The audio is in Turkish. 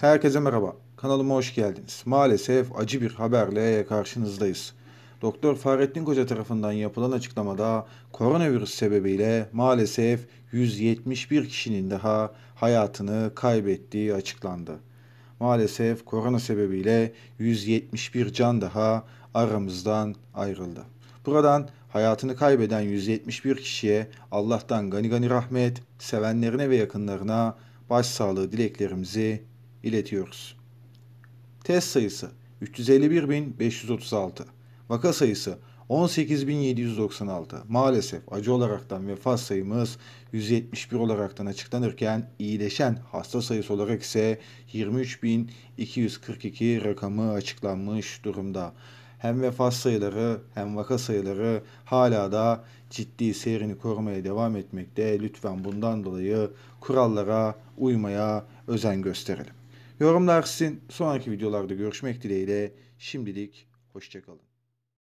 Herkese merhaba. Kanalıma hoş geldiniz. Maalesef acı bir haberle karşınızdayız. Doktor Fahrettin Koca tarafından yapılan açıklamada koronavirüs sebebiyle maalesef 171 kişinin daha hayatını kaybettiği açıklandı. Maalesef korona sebebiyle 171 can daha aramızdan ayrıldı. Buradan hayatını kaybeden 171 kişiye Allah'tan gani gani rahmet, sevenlerine ve yakınlarına başsağlığı dileklerimizi iletiyoruz. Test sayısı 351.536. Vaka sayısı 18.796. Maalesef acı olaraktan vefat sayımız 171 olaraktan açıklanırken iyileşen hasta sayısı olarak ise 23.242 rakamı açıklanmış durumda. Hem vefat sayıları hem vaka sayıları hala da ciddi seyrini korumaya devam etmekte. Lütfen bundan dolayı kurallara uymaya özen gösterelim. Yorumlar sizin. Sonraki videolarda görüşmek dileğiyle. Şimdilik hoşçakalın.